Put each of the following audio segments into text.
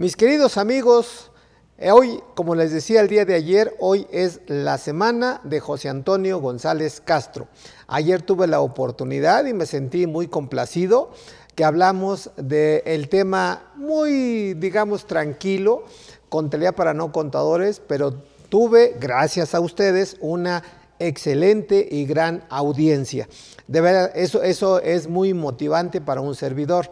Mis queridos amigos, eh, hoy, como les decía el día de ayer, hoy es la semana de José Antonio González Castro. Ayer tuve la oportunidad y me sentí muy complacido que hablamos del tema muy, digamos, tranquilo, Telea para no contadores, pero tuve, gracias a ustedes, una excelente y gran audiencia. De verdad, eso es muy motivante para un servidor.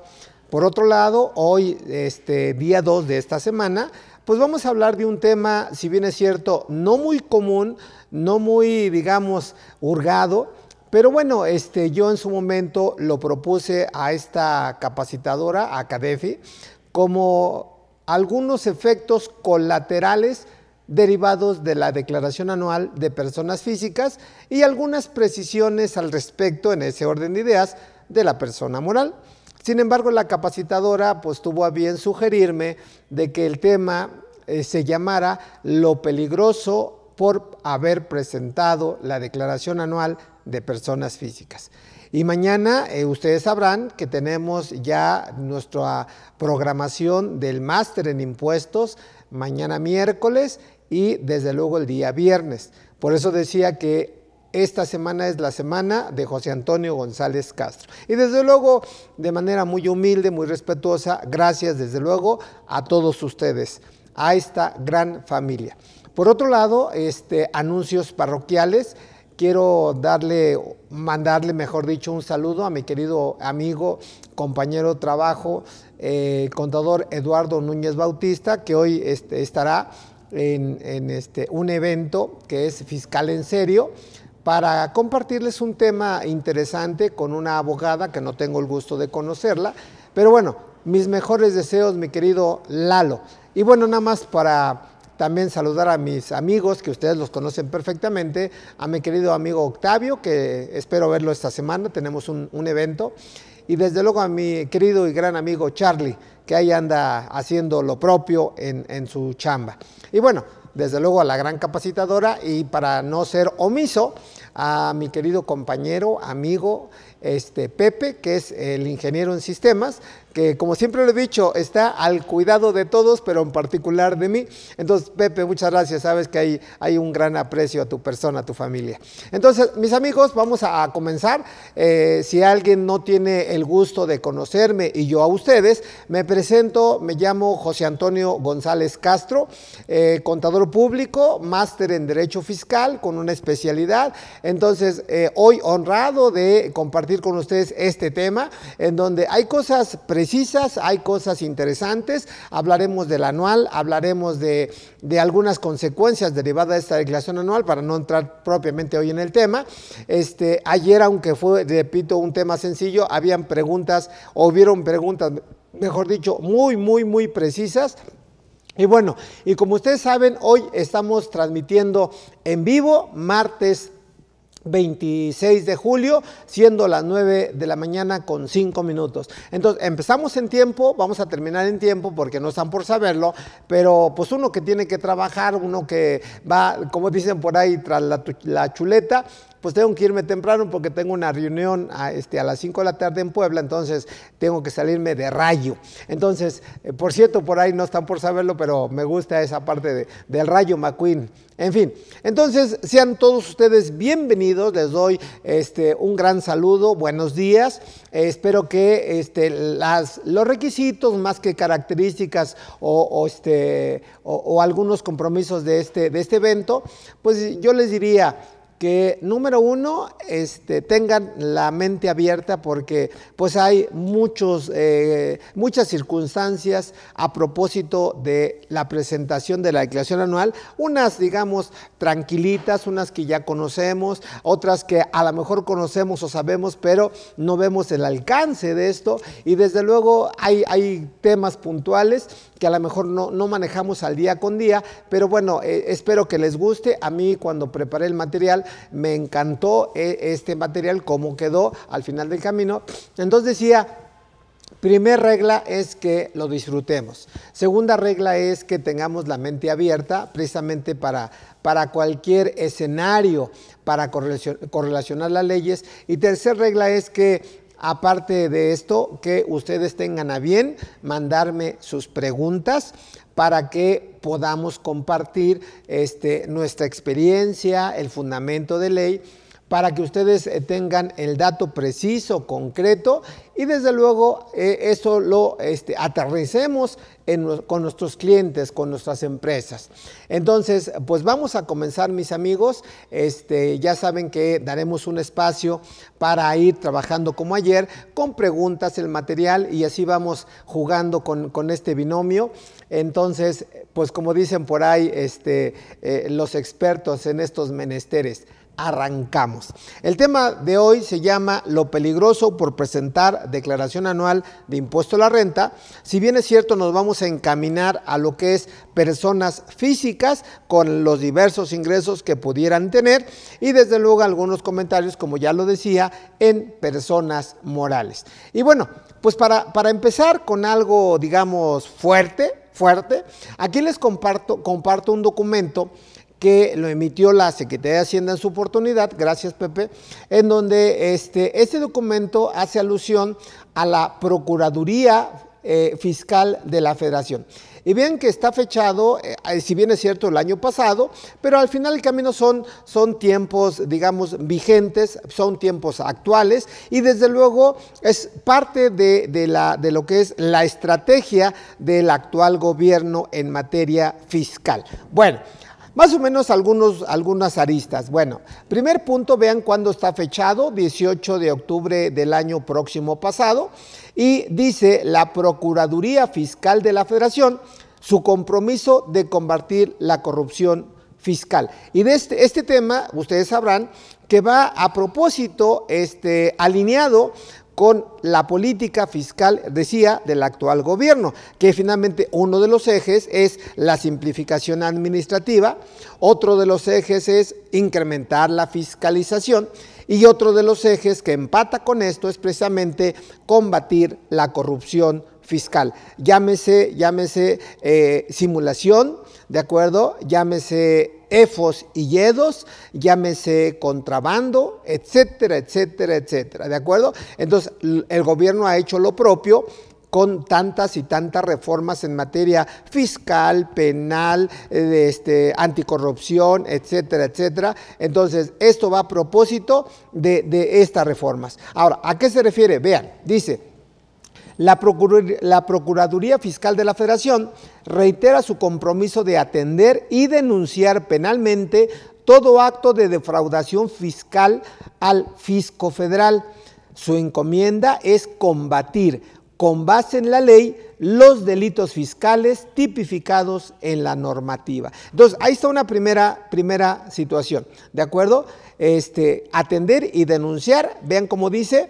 Por otro lado, hoy, este, día 2 de esta semana, pues vamos a hablar de un tema, si bien es cierto, no muy común, no muy, digamos, hurgado, pero bueno, este, yo en su momento lo propuse a esta capacitadora, a Cadefi, como algunos efectos colaterales derivados de la Declaración Anual de Personas Físicas y algunas precisiones al respecto en ese orden de ideas de la persona moral. Sin embargo, la capacitadora pues tuvo a bien sugerirme de que el tema eh, se llamara lo peligroso por haber presentado la declaración anual de personas físicas. Y mañana eh, ustedes sabrán que tenemos ya nuestra programación del máster en impuestos, mañana miércoles y desde luego el día viernes. Por eso decía que esta semana es la semana de José Antonio González Castro. Y desde luego, de manera muy humilde, muy respetuosa, gracias desde luego a todos ustedes, a esta gran familia. Por otro lado, este, anuncios parroquiales. Quiero darle, mandarle, mejor dicho, un saludo a mi querido amigo, compañero de trabajo, eh, contador Eduardo Núñez Bautista, que hoy este, estará en, este, un evento que es Fiscal en Serio para compartirles un tema interesante con una abogada que no tengo el gusto de conocerla. Pero bueno, mis mejores deseos, mi querido Lalo. Y bueno, nada más para también saludar a mis amigos, que ustedes los conocen perfectamente, a mi querido amigo Octavio, que espero verlo esta semana, tenemos un, evento, y desde luego a mi querido y gran amigo Charlie, que ahí anda haciendo lo propio en, en su chamba. Y bueno, desde luego a la gran capacitadora, y para no ser omiso, a mi querido compañero, amigo este, Pepe, que es el ingeniero en sistemas, como siempre lo he dicho, está al cuidado de todos, pero en particular de mí. Entonces, Pepe, muchas gracias. Sabes que hay, hay un gran aprecio a tu persona, a tu familia. Entonces, mis amigos, vamos a, comenzar. Eh, si alguien no tiene el gusto de conocerme y yo a ustedes, me presento, me llamo José Antonio González Castro, eh, contador público, máster en Derecho Fiscal con una especialidad. Entonces, eh, hoy honrado de compartir con ustedes este tema, en donde hay cosas precisas precisas, hay cosas interesantes, hablaremos del anual, hablaremos de, algunas consecuencias derivadas de esta declaración anual para no entrar propiamente hoy en el tema. Este, ayer, aunque fue, repito, un tema sencillo, habían preguntas, o hubieron preguntas, mejor dicho, muy, muy, muy precisas. Y bueno, y como ustedes saben, hoy estamos transmitiendo en vivo martes 26 de julio, siendo las 9 de la mañana con 5 minutos. Entonces, empezamos en tiempo, vamos a terminar en tiempo porque no están por saberlo, pero pues uno que tiene que trabajar, uno que va, como dicen por ahí, tras la, la chuleta, pues tengo que irme temprano porque tengo una reunión a, este, las 5 de la tarde en Puebla, entonces tengo que salirme de rayo. Entonces, eh, por cierto, por ahí no están por saberlo, pero me gusta esa parte del rayo McQueen. En fin, entonces sean todos ustedes bienvenidos, les doy este, un gran saludo, buenos días, eh, espero que este, los requisitos más que características o, algunos compromisos de este evento, pues yo les diría, que número uno este, tengan la mente abierta porque pues hay muchos, eh, muchas circunstancias a propósito de la presentación de la declaración anual, unas digamos tranquilitas, unas que ya conocemos, otras que a lo mejor conocemos o sabemos, pero no vemos el alcance de esto y desde luego hay, hay temas puntuales que a lo mejor no, no manejamos al día con día, pero bueno, eh, espero que les guste. A mí cuando preparé el material me encantó eh, este material, cómo quedó al final del camino. Entonces decía... Primera regla es que lo disfrutemos. Segunda regla es que tengamos la mente abierta precisamente para, para cualquier escenario, para correlacionar las leyes. Y tercera regla es que aparte de esto, que ustedes tengan a bien mandarme sus preguntas para que podamos compartir este, nuestra experiencia, el fundamento de ley para que ustedes eh, tengan el dato preciso, concreto, y desde luego eh, eso lo este, aterricemos con nuestros clientes, con nuestras empresas. Entonces, pues vamos a comenzar, mis amigos. Este, ya saben que daremos un espacio para ir trabajando como ayer, con preguntas, el material, y así vamos jugando con, este binomio. Entonces, pues como dicen por ahí este, eh, los expertos en estos menesteres, arrancamos. El tema de hoy se llama Lo peligroso por presentar declaración anual de impuesto a la renta. Si bien es cierto, nos vamos a encaminar a lo que es personas físicas con los diversos ingresos que pudieran tener y desde luego algunos comentarios, como ya lo decía, en personas morales. Y bueno, pues para, empezar con algo, digamos, fuerte, fuerte, aquí les comparto, comparto un documento que lo emitió la Secretaría de Hacienda en su oportunidad, gracias Pepe, en donde este, este documento hace alusión a la Procuraduría eh, Fiscal de la Federación. Y bien que está fechado, eh, si bien es cierto, el año pasado, pero al final el camino son, son tiempos, digamos, vigentes, son tiempos actuales y desde luego es parte de, la, de lo que es la estrategia del actual gobierno en materia fiscal. Bueno. Más o menos algunos, algunas aristas. Bueno, primer punto, vean cuándo está fechado, 18 de octubre del año próximo pasado, y dice la Procuraduría Fiscal de la Federación su compromiso de combatir la corrupción fiscal. Y de este, este tema, ustedes sabrán que va a propósito este, alineado con la política fiscal, decía, del actual gobierno, que finalmente uno de los ejes es la simplificación administrativa, otro de los ejes es incrementar la fiscalización y otro de los ejes que empata con esto es precisamente combatir la corrupción fiscal. Llámese, llámese eh, simulación, ¿de acuerdo? Llámese EFOS y YEDOS, llámese contrabando, etcétera, etcétera, etcétera, ¿de acuerdo? Entonces, el gobierno ha hecho lo propio con tantas y tantas reformas en materia fiscal, penal, eh, este, anticorrupción, etcétera, etcétera. Entonces, esto va a propósito de estas reformas. Ahora, ¿a qué se refiere? Vean, dice, la, Procuraduría Fiscal de la Federación reitera su compromiso de atender y denunciar penalmente todo acto de defraudación fiscal al fisco federal. Su encomienda es combatir, con base en la ley, los delitos fiscales tipificados en la normativa. Entonces, ahí está una primera, primera situación, ¿de acuerdo? Este, atender y denunciar, vean cómo dice,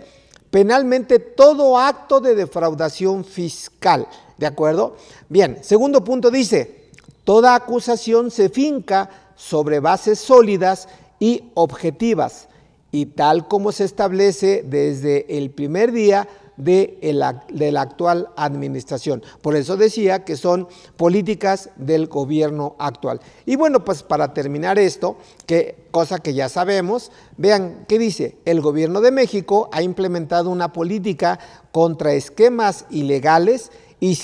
penalmente todo acto de defraudación fiscal. ¿De acuerdo? Bien, segundo punto dice, toda acusación se finca sobre bases sólidas y objetivas y tal como se establece desde el primer día de, la actual administración. Por eso decía que son políticas del gobierno actual. Y bueno, pues para terminar esto, que cosa que ya sabemos, vean qué dice, el gobierno de México ha implementado una política contra esquemas ilegales y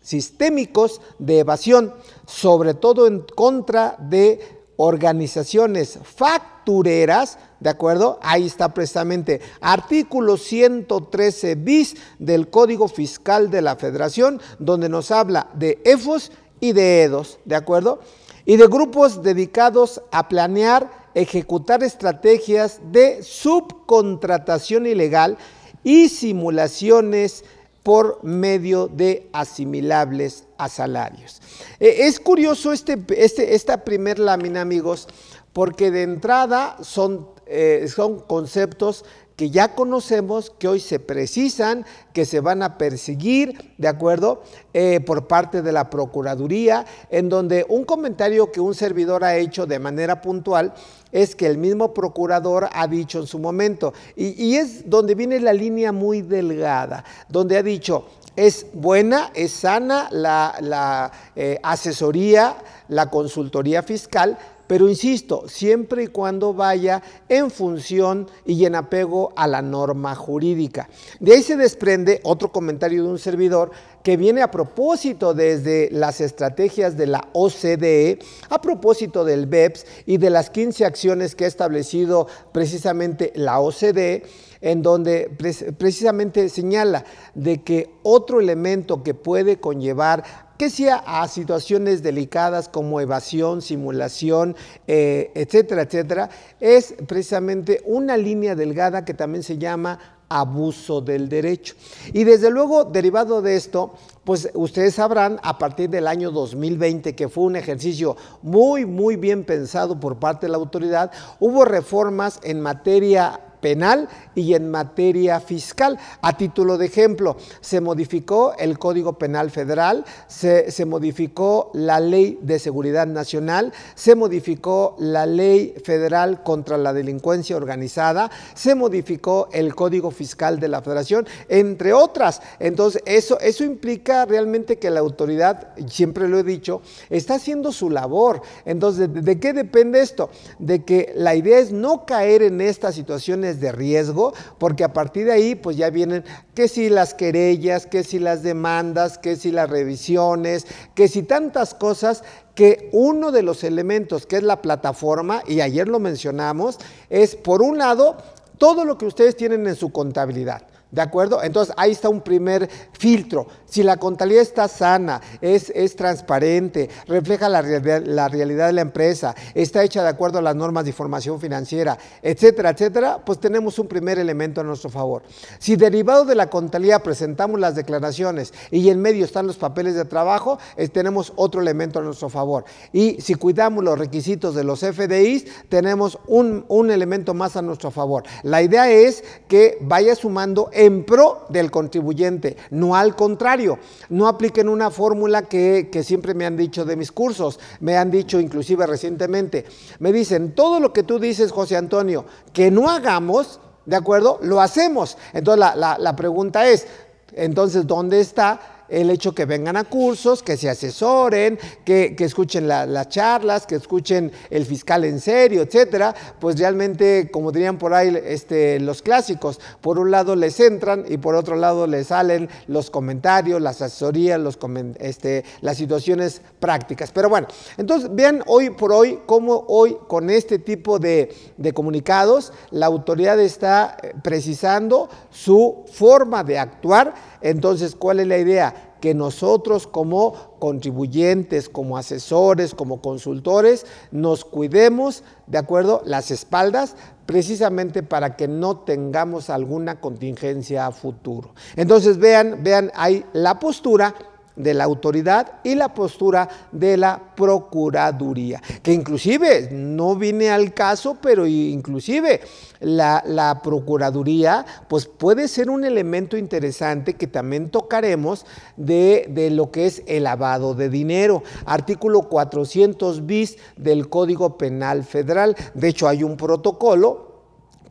sistémicos de evasión, sobre todo en contra de organizaciones factureras ¿De acuerdo? Ahí está precisamente. Artículo 113 bis del Código Fiscal de la Federación, donde nos habla de EFOS y de EDOS. ¿De acuerdo? Y de grupos dedicados a planear, ejecutar estrategias de subcontratación ilegal y simulaciones por medio de asimilables a salarios. E, es curioso este, este, esta primer lámina, amigos, porque de entrada son eh, son conceptos que ya conocemos, que hoy se precisan, que se van a perseguir, ¿de acuerdo? Eh, por parte de la Procuraduría, en donde un comentario que un servidor ha hecho de manera puntual es que el mismo procurador ha dicho en su momento, y, es donde viene la línea muy delgada, donde ha dicho, es buena, es sana la, eh, asesoría, la consultoría fiscal, pero insisto, siempre y cuando vaya en función y en apego a la norma jurídica. De ahí se desprende otro comentario de un servidor que viene a propósito desde las estrategias de la OCDE, a propósito del BEPS y de las 15 acciones que ha establecido precisamente la OCDE, en donde precisamente señala de que otro elemento que puede conllevar que sea a situaciones delicadas como evasión, simulación, eh, etcétera, etcétera, es precisamente una línea delgada que también se llama abuso del derecho. Y desde luego, derivado de esto, pues ustedes sabrán, a partir del año 2020, que fue un ejercicio muy, muy bien pensado por parte de la autoridad, hubo reformas en materia penal y en materia fiscal. A título de ejemplo, se modificó el Código Penal Federal, se, modificó la Ley de Seguridad Nacional, se modificó la Ley Federal contra la Delincuencia Organizada, se modificó el Código Fiscal de la Federación, entre otras. Entonces, eso, eso implica realmente que la autoridad, siempre lo he dicho, está haciendo su labor. Entonces, ¿de, de qué depende esto? De que la idea es no caer en estas situaciones de riesgo, porque a partir de ahí pues ya vienen que si las querellas, que si las demandas, que si las revisiones, que si tantas cosas que uno de los elementos que es la plataforma, y ayer lo mencionamos, es por un lado todo lo que ustedes tienen en su contabilidad. ¿De acuerdo? Entonces ahí está un primer filtro. Si la contabilidad está sana, es, es transparente, refleja la, realidad de la empresa, está hecha de acuerdo a las normas de información financiera, etcétera, etcétera, pues tenemos un primer elemento a nuestro favor. Si derivado de la contabilidad presentamos las declaraciones y en medio están los papeles de trabajo, tenemos otro elemento a nuestro favor. Y si cuidamos los requisitos de los FDIs, tenemos un, un elemento más a nuestro favor. La idea es que vaya sumando en pro del contribuyente, no al contrario. No apliquen una fórmula que, siempre me han dicho de mis cursos, me han dicho inclusive recientemente. Me dicen, todo lo que tú dices, José Antonio, que no hagamos, ¿de acuerdo? Lo hacemos. Entonces la, la pregunta es, entonces, ¿dónde está el hecho que vengan a cursos, que se asesoren, que, escuchen las charlas, que escuchen el fiscal en serio, etcétera, pues realmente, como dirían por ahí este, los clásicos, por un lado les entran y por otro lado les salen los comentarios, las asesorías, los este, las situaciones prácticas. Pero bueno, entonces vean hoy por hoy cómo hoy con este tipo de, de comunicados la autoridad está eh, precisando su forma de actuar entonces, ¿cuál es la idea? Que nosotros como contribuyentes, como asesores, como consultores, nos cuidemos, ¿de acuerdo? Las espaldas precisamente para que no tengamos alguna contingencia a futuro. Entonces, vean, vean, hay la postura de la autoridad y la postura de la Procuraduría, que inclusive no viene al caso, pero inclusive la, Procuraduría pues puede ser un elemento interesante que también tocaremos de, de lo que es el lavado de dinero, artículo 400 bis del Código Penal Federal, de hecho hay un protocolo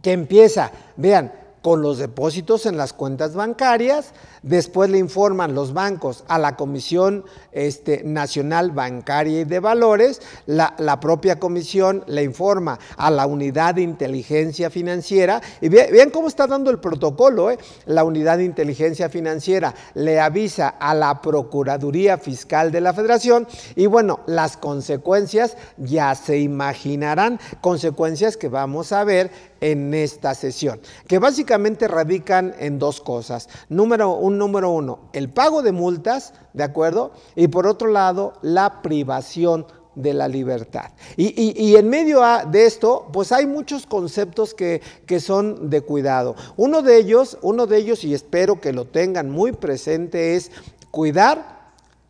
que empieza, vean, con los depósitos en las cuentas bancarias, Después le informan los bancos a la Comisión este, Nacional Bancaria y de Valores, la, propia comisión le informa a la Unidad de Inteligencia Financiera, y vean cómo está dando el protocolo, eh. la Unidad de Inteligencia Financiera le avisa a la Procuraduría Fiscal de la Federación, y bueno, las consecuencias ya se imaginarán, consecuencias que vamos a ver en esta sesión, que básicamente radican en dos cosas. Número uno, número uno, el pago de multas, ¿de acuerdo? Y por otro lado, la privación de la libertad. Y, en medio de esto, pues hay muchos conceptos que, que, son de cuidado. Uno de ellos, uno de ellos, y espero que lo tengan muy presente, es cuidar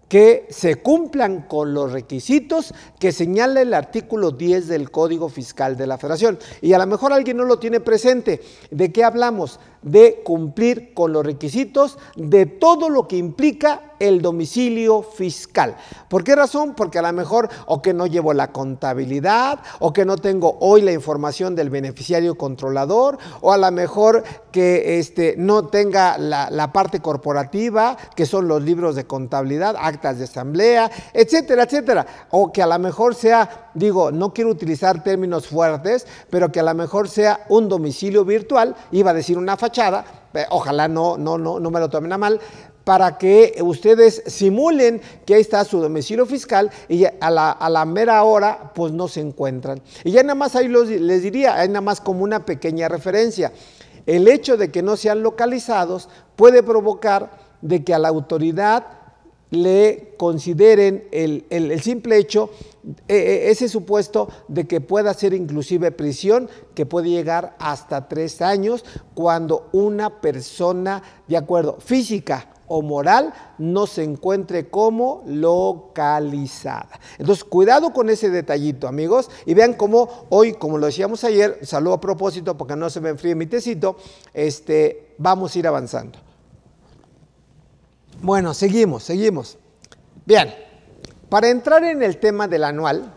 que se cumplan con los requisitos que señala el artículo 10 del Código Fiscal de la Federación. Y a lo mejor alguien no lo tiene presente. ¿De qué hablamos? De cumplir con los requisitos de todo lo que implica el domicilio fiscal. ¿Por qué razón? Porque a lo mejor o que no llevo la contabilidad o que no tengo hoy la información del beneficiario controlador o a lo mejor que este, no tenga la, parte corporativa, que son los libros de contabilidad, actas de asamblea, etcétera, etcétera. O que a lo mejor sea, digo, no quiero utilizar términos fuertes, pero que a lo mejor sea un domicilio virtual, iba a decir una fachada, eh, ojalá no, no, no, no me lo tomen a mal, para que ustedes simulen que ahí está su domicilio fiscal y a la, mera hora pues no se encuentran. Y ya nada más ahí les diría, hay nada más como una pequeña referencia. El hecho de que no sean localizados puede provocar de que a la autoridad le consideren el, simple hecho, e, e, ese supuesto de que pueda ser inclusive prisión, que puede llegar hasta tres años cuando una persona, de acuerdo, física o moral no se encuentre como localizada. Entonces, cuidado con ese detallito, amigos, y vean cómo hoy, como lo decíamos ayer, saludo a propósito porque no se me enfríe mi tecito, este, vamos a ir avanzando. Bueno, seguimos, seguimos. Bien, para entrar en el tema del anual,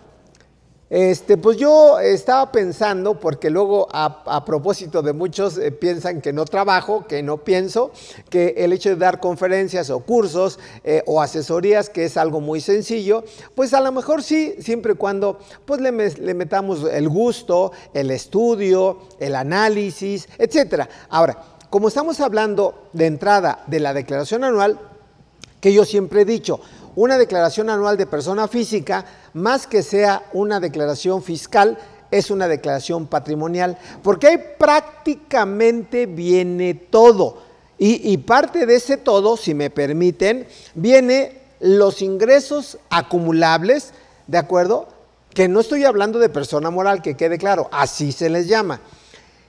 este, pues yo estaba pensando, porque luego a, propósito de muchos eh, piensan que no trabajo, que no pienso, que el hecho de dar conferencias o cursos eh, o asesorías, que es algo muy sencillo, pues a lo mejor sí, siempre y cuando pues le, le metamos el gusto, el estudio, el análisis, etc. Ahora, como estamos hablando de entrada de la declaración anual, que yo siempre he dicho, una declaración anual de persona física, más que sea una declaración fiscal, es una declaración patrimonial, porque ahí prácticamente viene todo. Y, parte de ese todo, si me permiten, viene los ingresos acumulables, ¿de acuerdo? Que no estoy hablando de persona moral, que quede claro, así se les llama.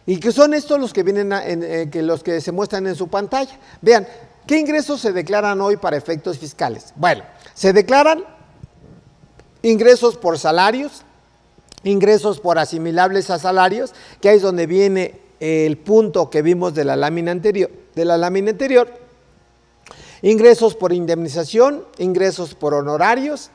Y que son estos los que vienen, en, eh, que los que se muestran en su pantalla. Vean, ¿qué ingresos se declaran hoy para efectos fiscales? Bueno, se declaran ingresos por salarios, ingresos por asimilables a salarios, que ahí es donde viene el punto que vimos de la lámina anterior, de la lámina anterior. Ingresos por indemnización, ingresos por honorarios,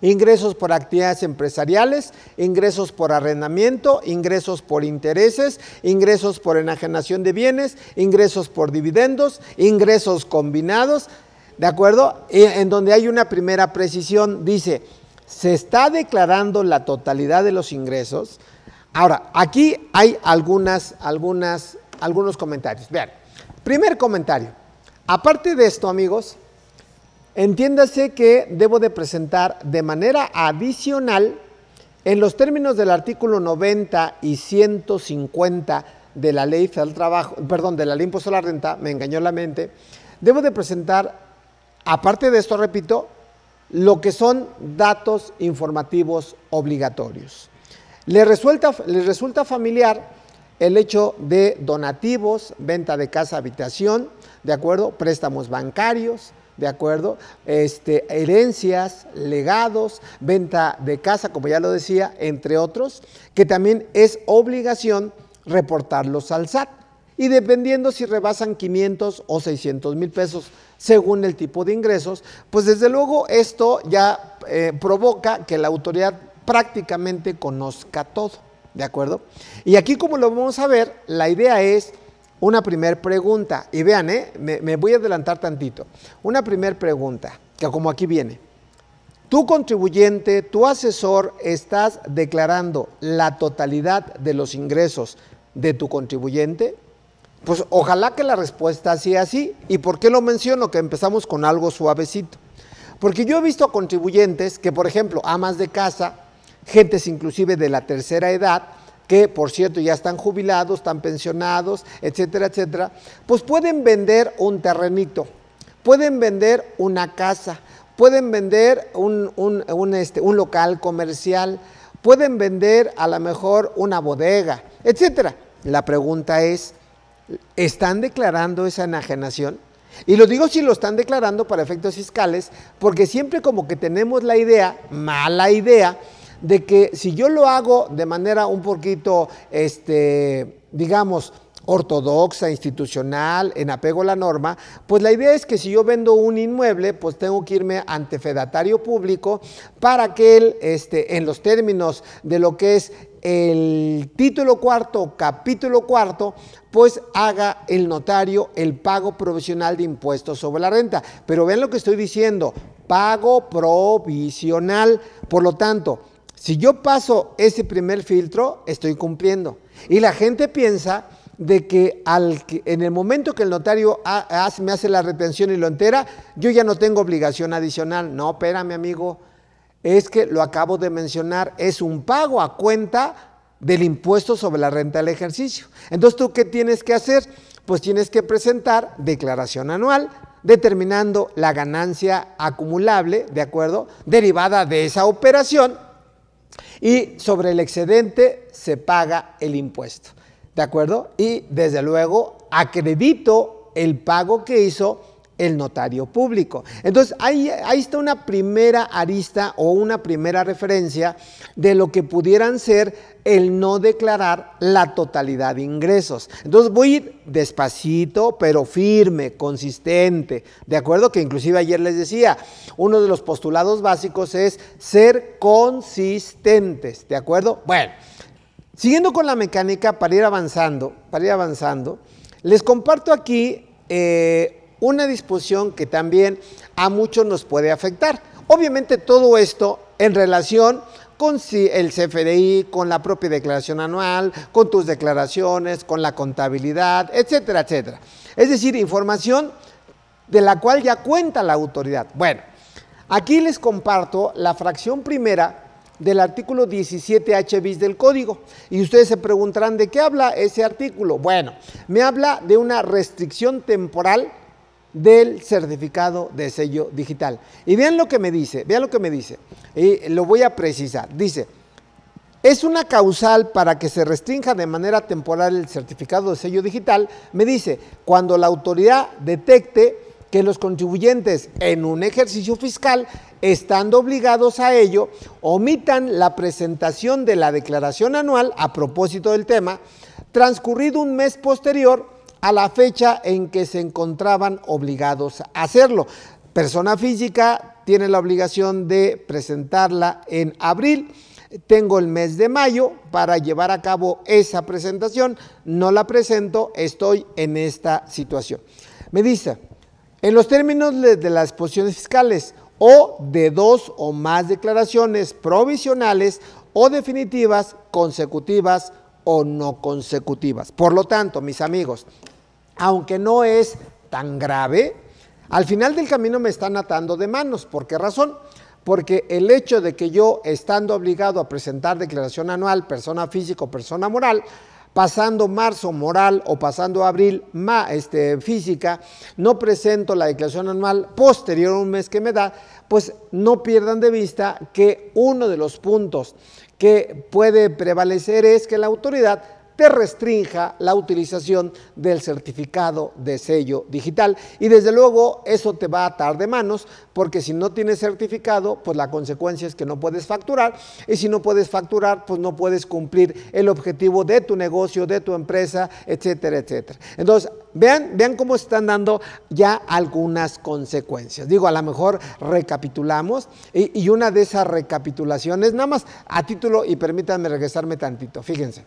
ingresos por actividades empresariales, ingresos por arrendamiento, ingresos por intereses, ingresos por enajenación de bienes, ingresos por dividendos, ingresos combinados, ¿De acuerdo? Eh, en donde hay una primera precisión, dice, se está declarando la totalidad de los ingresos. Ahora, aquí hay algunas, algunas, algunos comentarios. Vean, primer comentario. Aparte de esto, amigos, entiéndase que debo de presentar de manera adicional, en los términos del artículo 90 y 150 de la ley del trabajo, perdón, de la ley impuesto a la renta, me engañó la mente, debo de presentar Aparte de esto, repito, lo que son datos informativos obligatorios. Le resulta, familiar el hecho de donativos, venta de casa, habitación, ¿de acuerdo? Préstamos bancarios, ¿de acuerdo? Este, herencias, legados, venta de casa, como ya lo decía, entre otros, que también es obligación reportarlos al SAT. Y dependiendo si rebasan 500 o 600 mil pesos según el tipo de ingresos, pues desde luego esto ya eh, provoca que la autoridad prácticamente conozca todo, ¿de acuerdo? Y aquí como lo vamos a ver, la idea es una primer pregunta, y vean, ¿eh? me, voy a adelantar tantito, una primera pregunta, que como aquí viene, tu contribuyente, tu asesor, estás declarando la totalidad de los ingresos de tu contribuyente, pues ojalá que la respuesta sea así. ¿Y por qué lo menciono? Que empezamos con algo suavecito. Porque yo he visto contribuyentes que, por ejemplo, amas de casa, gentes inclusive de la tercera edad, que por cierto ya están jubilados, están pensionados, etcétera, etcétera, pues pueden vender un terrenito, pueden vender una casa, pueden vender un, este, un local comercial, pueden vender a lo mejor una bodega, etcétera. La pregunta es, ¿Están declarando esa enajenación? Y lo digo si lo están declarando para efectos fiscales, porque siempre como que tenemos la idea, mala idea, de que si yo lo hago de manera un poquito, este, digamos, ortodoxa, institucional, en apego a la norma, pues la idea es que si yo vendo un inmueble, pues tengo que irme ante fedatario público para que él, este, en los términos de lo que es el título cuarto, capítulo cuarto, pues haga el notario el pago provisional de impuestos sobre la renta. Pero vean lo que estoy diciendo, pago provisional. Por lo tanto, si yo paso ese primer filtro, estoy cumpliendo. Y la gente piensa de que, al, en el momento que el notario me hace la retención y lo entera, yo ya no tengo obligación adicional. No, espérame, amigo es que lo acabo de mencionar, es un pago a cuenta del impuesto sobre la renta del ejercicio. Entonces, ¿tú qué tienes que hacer? Pues tienes que presentar declaración anual determinando la ganancia acumulable, ¿de acuerdo?, derivada de esa operación y sobre el excedente se paga el impuesto, ¿de acuerdo? Y desde luego acredito el pago que hizo el notario público. Entonces, ahí, ahí está una primera arista o una primera referencia de lo que pudieran ser el no declarar la totalidad de ingresos. Entonces voy a ir despacito, pero firme, consistente, ¿de acuerdo? Que inclusive ayer les decía, uno de los postulados básicos es ser consistentes, ¿de acuerdo? Bueno, siguiendo con la mecánica para ir avanzando, para ir avanzando, les comparto aquí eh, una disposición que también a muchos nos puede afectar. Obviamente todo esto en relación con el CFDI, con la propia declaración anual, con tus declaraciones, con la contabilidad, etcétera, etcétera. Es decir, información de la cual ya cuenta la autoridad. Bueno, aquí les comparto la fracción primera del artículo 17H bis del código. Y ustedes se preguntarán de qué habla ese artículo. Bueno, me habla de una restricción temporal del certificado de sello digital. Y vean lo que me dice, vean lo que me dice, y lo voy a precisar. Dice, es una causal para que se restrinja de manera temporal el certificado de sello digital, me dice, cuando la autoridad detecte que los contribuyentes en un ejercicio fiscal, estando obligados a ello, omitan la presentación de la declaración anual a propósito del tema, transcurrido un mes posterior a la fecha en que se encontraban obligados a hacerlo. Persona física tiene la obligación de presentarla en abril. Tengo el mes de mayo para llevar a cabo esa presentación. No la presento, estoy en esta situación. Me dice, en los términos de las posiciones fiscales o de dos o más declaraciones provisionales o definitivas, consecutivas o no consecutivas. Por lo tanto, mis amigos, aunque no es tan grave, al final del camino me están atando de manos. ¿Por qué razón? Porque el hecho de que yo, estando obligado a presentar declaración anual, persona física o persona moral, pasando marzo moral o pasando abril este, física, no presento la declaración anual posterior a un mes que me da, pues no pierdan de vista que uno de los puntos que puede prevalecer es que la autoridad te restrinja la utilización del certificado de sello digital. Y desde luego eso te va a atar de manos, porque si no tienes certificado, pues la consecuencia es que no puedes facturar. Y si no puedes facturar, pues no puedes cumplir el objetivo de tu negocio, de tu empresa, etcétera, etcétera. Entonces, vean, vean cómo están dando ya algunas consecuencias. Digo, a lo mejor recapitulamos y, y una de esas recapitulaciones, nada más a título, y permítanme regresarme tantito, fíjense.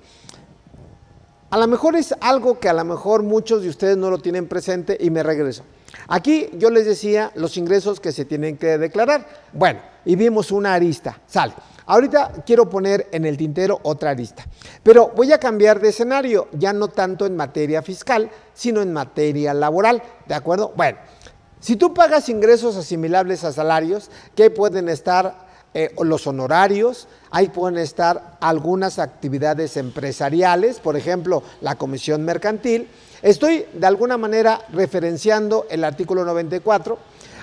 A lo mejor es algo que a lo mejor muchos de ustedes no lo tienen presente y me regreso. Aquí yo les decía los ingresos que se tienen que declarar. Bueno, y vimos una arista, sale. Ahorita quiero poner en el tintero otra arista, pero voy a cambiar de escenario, ya no tanto en materia fiscal, sino en materia laboral, ¿de acuerdo? Bueno, si tú pagas ingresos asimilables a salarios, ¿qué pueden estar eh, los honorarios, ahí pueden estar algunas actividades empresariales, por ejemplo, la comisión mercantil. Estoy de alguna manera referenciando el artículo 94.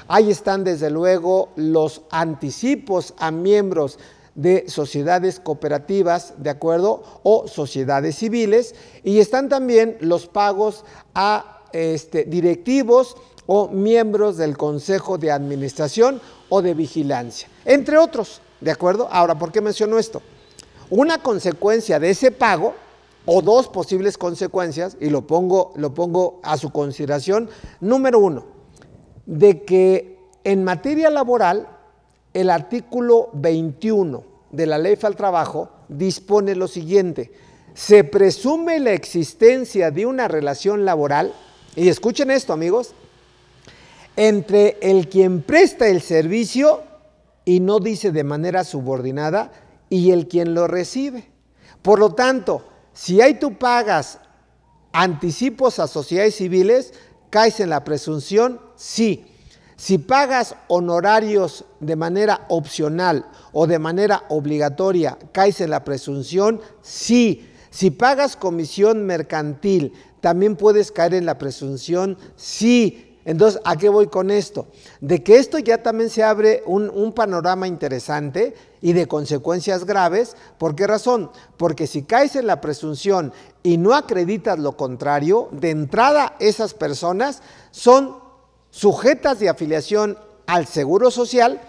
Ahí están desde luego los anticipos a miembros de sociedades cooperativas, ¿de acuerdo? O sociedades civiles. Y están también los pagos a este, directivos o miembros del Consejo de Administración o de Vigilancia, entre otros. ¿De acuerdo? Ahora, ¿por qué menciono esto? Una consecuencia de ese pago, o dos posibles consecuencias, y lo pongo, lo pongo a su consideración. Número uno, de que en materia laboral, el artículo 21 de la Ley al Trabajo dispone lo siguiente. Se presume la existencia de una relación laboral, y escuchen esto amigos, entre el quien presta el servicio y no dice de manera subordinada y el quien lo recibe. Por lo tanto, si ahí tú pagas anticipos a sociedades civiles, caes en la presunción, sí. Si pagas honorarios de manera opcional o de manera obligatoria, caes en la presunción, sí. Si pagas comisión mercantil, también puedes caer en la presunción, sí. Entonces, ¿a qué voy con esto? De que esto ya también se abre un, panorama interesante y de consecuencias graves. ¿Por qué razón? Porque si caes en la presunción y no acreditas lo contrario, de entrada esas personas son sujetas de afiliación al Seguro Social,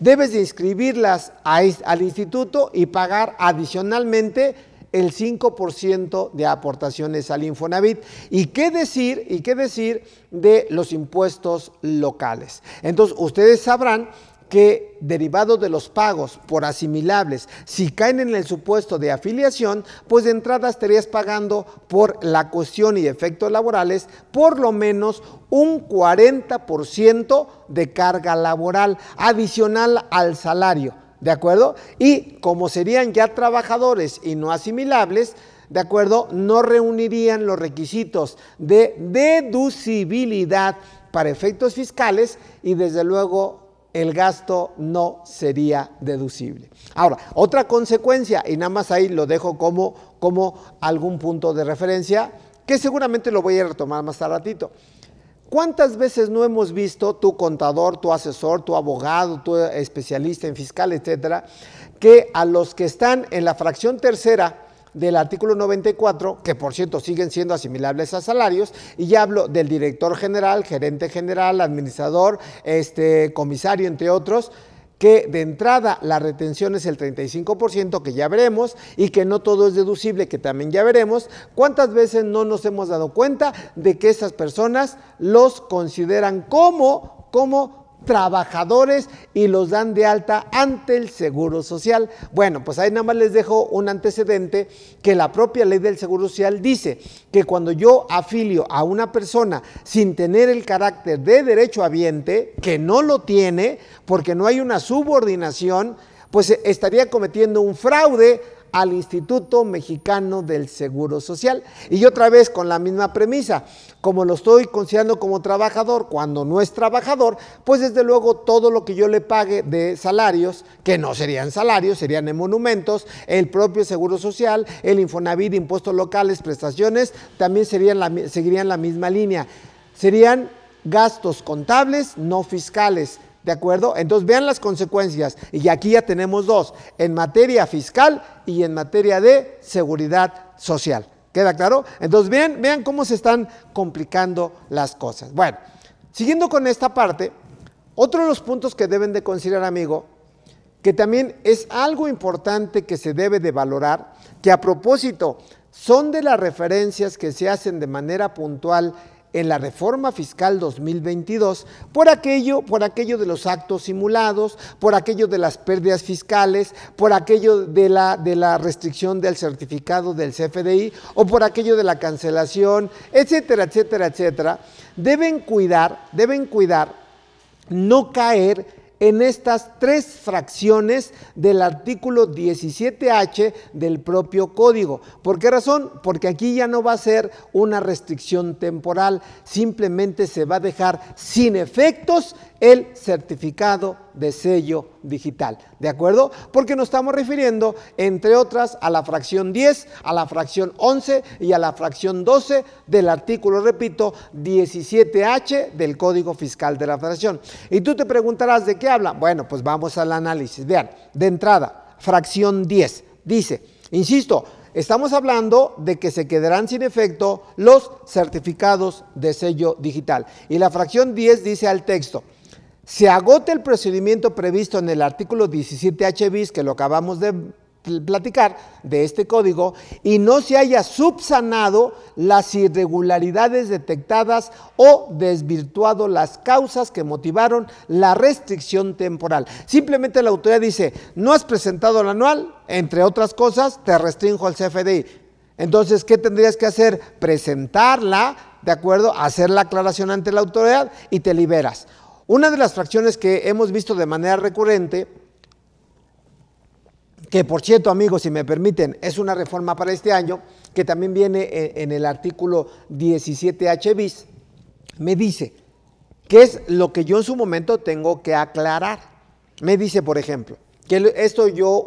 debes de inscribirlas al instituto y pagar adicionalmente el 5% de aportaciones al Infonavit. ¿Y qué decir? ¿Y qué decir de los impuestos locales? Entonces, ustedes sabrán que derivado de los pagos por asimilables, si caen en el supuesto de afiliación, pues de entrada estarías pagando por la cuestión y efectos laborales por lo menos un 40% de carga laboral adicional al salario. ¿de acuerdo? Y como serían ya trabajadores y no asimilables, ¿de acuerdo? No reunirían los requisitos de deducibilidad para efectos fiscales y desde luego el gasto no sería deducible. Ahora, otra consecuencia, y nada más ahí lo dejo como, como algún punto de referencia, que seguramente lo voy a retomar más al ratito. ¿Cuántas veces no hemos visto tu contador, tu asesor, tu abogado, tu especialista en fiscal, etcétera, que a los que están en la fracción tercera del artículo 94, que por cierto siguen siendo asimilables a salarios, y ya hablo del director general, gerente general, administrador, este comisario, entre otros, que de entrada la retención es el 35%, que ya veremos, y que no todo es deducible, que también ya veremos, cuántas veces no nos hemos dado cuenta de que esas personas los consideran como, como trabajadores y los dan de alta ante el Seguro Social. Bueno, pues ahí nada más les dejo un antecedente que la propia ley del Seguro Social dice que cuando yo afilio a una persona sin tener el carácter de derecho habiente, que no lo tiene porque no hay una subordinación, pues estaría cometiendo un fraude al Instituto Mexicano del Seguro Social. Y otra vez con la misma premisa, como lo estoy considerando como trabajador cuando no es trabajador, pues desde luego todo lo que yo le pague de salarios, que no serían salarios, serían en monumentos, el propio Seguro Social, el Infonavit, impuestos locales, prestaciones, también serían seguirían la misma línea. Serían gastos contables, no fiscales ¿De acuerdo? Entonces vean las consecuencias. Y aquí ya tenemos dos, en materia fiscal y en materia de seguridad social. ¿Queda claro? Entonces vean, vean cómo se están complicando las cosas. Bueno, siguiendo con esta parte, otro de los puntos que deben de considerar, amigo, que también es algo importante que se debe de valorar, que a propósito son de las referencias que se hacen de manera puntual en la reforma fiscal 2022 por aquello, por aquello de los actos simulados, por aquello de las pérdidas fiscales, por aquello de la, de la restricción del certificado del CFDI o por aquello de la cancelación, etcétera, etcétera, etcétera. Deben cuidar, deben cuidar no caer en estas tres fracciones del artículo 17H del propio código. ¿Por qué razón? Porque aquí ya no va a ser una restricción temporal, simplemente se va a dejar sin efectos el certificado de sello digital. ¿De acuerdo? Porque nos estamos refiriendo, entre otras, a la fracción 10, a la fracción 11 y a la fracción 12 del artículo, repito, 17H del Código Fiscal de la Federación. Y tú te preguntarás de qué habla. Bueno, pues vamos al análisis. Vean, de entrada, fracción 10. Dice, insisto, Estamos hablando de que se quedarán sin efecto los certificados de sello digital. Y la fracción 10 dice al texto, se agote el procedimiento previsto en el artículo 17 HBIS, que lo acabamos de platicar, de este código, y no se haya subsanado las irregularidades detectadas o desvirtuado las causas que motivaron la restricción temporal. Simplemente la autoridad dice, no has presentado el anual, entre otras cosas, te restringo al CFDI. Entonces, ¿qué tendrías que hacer? Presentarla, ¿de acuerdo? Hacer la aclaración ante la autoridad y te liberas. Una de las fracciones que hemos visto de manera recurrente, que por cierto amigos, si me permiten, es una reforma para este año, que también viene en el artículo 17H bis, me dice, ¿qué es lo que yo en su momento tengo que aclarar? Me dice, por ejemplo, que esto yo...